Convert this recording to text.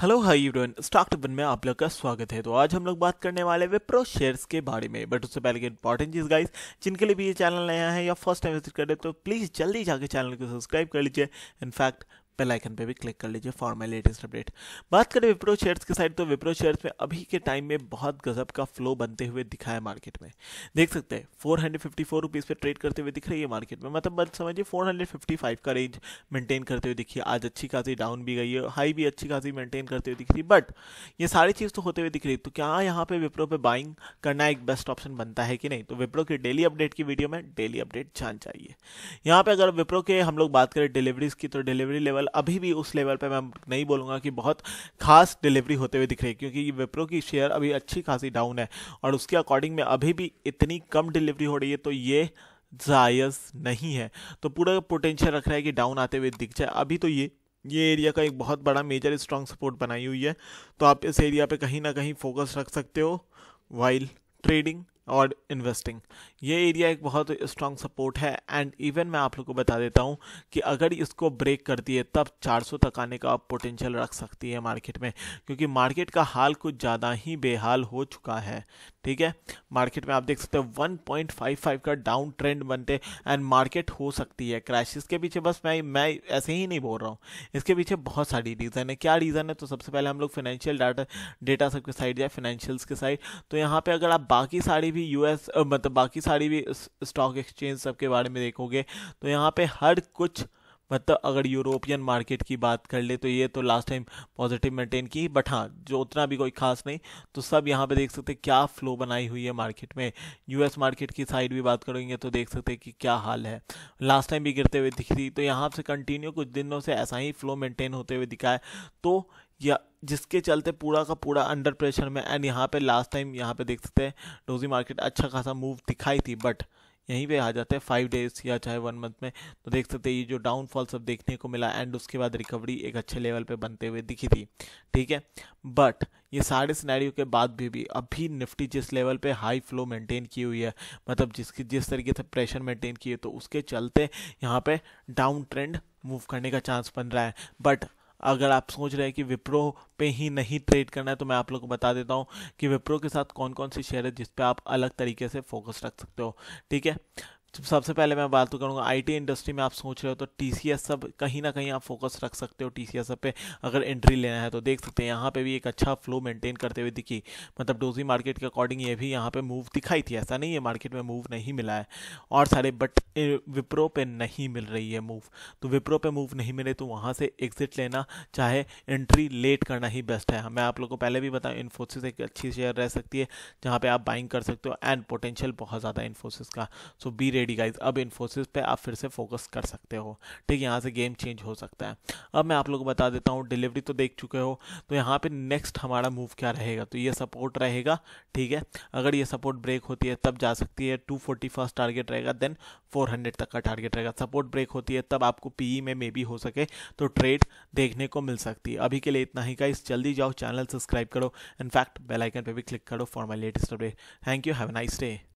hello hi everyone stock टबन में आप लोग का स्वागत है तो आज हम लोग बात करने वाले वे शेयर्स के बारे में बट उससे पहले की इंपॉर्टेंट चीज़ गाइस जिनके लिए भी ये चैनल नया है या फर्स्ट टाइम विजिट कर रहे तो प्लीज़ जल्दी जाके चैनल को सब्सक्राइब कर लीजिए इनफैक्ट बेल आइकन पे भी क्लिक कर लीजिए फॉर माई लेटेस्ट अपडेट बात करें विप्रो शेयर्स की साइड तो विप्रो शेयर्स में अभी के टाइम में बहुत गजब का फ्लो बनते हुए दिखा है मार्केट में देख सकते हैं four hundred fifty four rupees पे ट्रेड करते हुए दिख रही है मार्केट में मतलब बस समझिए फोर हंड्रेड फिफ्टी फाइव का रेंज मेंटेन करते हुए दिखी आज अच्छी खासी डाउन भी गई है हाई भी अच्छी खासी मेंटेन करते हुए दिख रही बट ये सारी चीज़ तो होते हुए दिख रही तो क्या यहाँ पे विप्रो पे बाइंग करना एक बेस्ट ऑप्शन बनता है कि नहीं तो विप्रो की डेली अपडेट की वीडियो में डेली अपडेट जान चाहिए यहाँ पे अगर विप्रो के हम लोग बात करें डिलीवरीज की तो डिलीवरी लेवल अभी भी उस लेवल पे मैं नहीं बोलूँगा कि बहुत खास डिलीवरी होते हुए दिख रही है क्योंकि विप्रो की शेयर अभी अच्छी खासी डाउन है और उसके अकॉर्डिंग में अभी भी इतनी कम डिलीवरी हो रही है तो ये जायज़ नहीं है तो पूरा पोटेंशियल रख रहा है कि डाउन आते हुए दिख जाए अभी तो ये ये एरिया का एक बहुत बड़ा मेजर स्ट्रॉन्ग सपोर्ट बनाई हुई है तो आप इस एरिया पे कहीं ना कहीं फोकस रख सकते हो वाइल ट्रेडिंग और इन्वेस्टिंग ये एरिया एक बहुत स्ट्रांग सपोर्ट है एंड इवन मैं आप लोग को बता देता हूँ कि अगर इसको ब्रेक करती है तब 400 तक आने का पोटेंशियल रख सकती है मार्केट में क्योंकि मार्केट का हाल कुछ ज़्यादा ही बेहाल हो चुका है ठीक है मार्केट में आप देख सकते हो 1.55 का डाउन ट्रेंड बनते एंड मार्केट हो सकती है क्रैश इसके पीछे बस मैं मैं ऐसे ही नहीं बोल रहा हूँ इसके पीछे बहुत सारी रीज़न है क्या रीज़न है तो सबसे पहले हम लोग फाइनेंशियल डाटा डेटा सबके साइड जाए फाइनेंशियल्स के साइड तो यहाँ पर अगर आप बाकी सारी सारी भी यूएस मतलब बाकी सारी भी स्टॉक एक्सचेंज सब के बारे में देखोगे तो यहाँ पे हर कुछ मतलब अगर यूरोपियन मार्केट की बात कर ले तो ये तो लास्ट टाइम पॉजिटिव मेंटेन की बट हाँ जो उतना भी कोई खास नहीं तो सब यहाँ पे देख सकते क्या फ्लो बनाई हुई है मार्केट में यूएस मार्केट की साइड भी बात करेंगे तो देख सकते कि क्या हाल है लास्ट टाइम भी गिरते हुए दिख रही तो यहाँ से कंटिन्यू कुछ दिनों से ऐसा ही फ्लो मेंटेन होते हुए दिखा है तो या जिसके चलते पूरा का पूरा अंडर प्रेशर में एंड यहाँ पे लास्ट टाइम यहाँ पे देख सकते हैं डोजी मार्केट अच्छा खासा मूव दिखाई थी बट यहीं पे आ जाते हैं फाइव डेज या चाहे वन मंथ में तो देख सकते हैं ये जो डाउनफॉल सब देखने को मिला एंड उसके बाद रिकवरी एक अच्छे लेवल पे बनते हुए दिखी थी ठीक है बट ये सारे सिनेरियो के बाद भी भी अभी निफ्टी जिस लेवल पे हाई फ्लो मेंटेन की हुई है मतलब जिसकी जिस तरीके से प्रेशर मेंटेन किए तो उसके चलते यहाँ पे डाउन ट्रेंड मूव करने का चांस बन रहा है बट अगर आप सोच रहे हैं कि विप्रो पे ही नहीं ट्रेड करना है तो मैं आप लोग को बता देता हूँ कि विप्रो के साथ कौन कौन सी शेयर है जिस पे आप अलग तरीके से फोकस रख सकते हो ठीक है सबसे पहले मैं बात तो करूँगा आईटी इंडस्ट्री में आप सोच रहे हो तो टी सी एस सब कहीं ना कहीं आप फोकस रख सकते हो टी सी एस सब पे अगर एंट्री लेना है तो देख सकते हैं यहाँ पे भी एक अच्छा फ्लो मेंटेन करते हुए दिखी मतलब डोजी मार्केट के अकॉर्डिंग ये भी यहाँ पे मूव दिखाई थी ऐसा नहीं है मार्केट में मूव नहीं मिला है और सारे बट विप्रो पे नहीं मिल रही है मूव तो विप्रो पे मूव नहीं मिले तो वहाँ से एग्जिट लेना चाहे एंट्री लेट करना ही बेस्ट है मैं आप लोग को पहले भी बताऊँ इन्फोसिस एक अच्छी शेयर रह सकती है जहाँ पर आप बाइंग कर सकते हो एंड पोटेंशियल बहुत ज़्यादा इन्फोसिस का सो बी रेडी गाइज अब इन्फोसिस पे आप फिर से फोकस कर सकते हो ठीक है यहाँ से गेम चेंज हो सकता है अब मैं आप लोगों को बता देता हूँ डिलीवरी तो देख चुके हो तो यहाँ पे नेक्स्ट हमारा मूव क्या रहेगा तो ये सपोर्ट रहेगा ठीक है अगर ये सपोर्ट ब्रेक होती है तब जा सकती है टू फोर्टी फर्स्ट टारगेट रहेगा देन फोर हंड्रेड तक का टारगेट रहेगा सपोर्ट ब्रेक होती है तब आपको पीई e में मे भी हो सके तो ट्रेड देखने को मिल सकती है अभी के लिए इतना ही का जल्दी जाओ चैनल सब्सक्राइब करो इनफैक्ट बेलाइकन पर भी क्लिक करो for my latest update thank you have nice day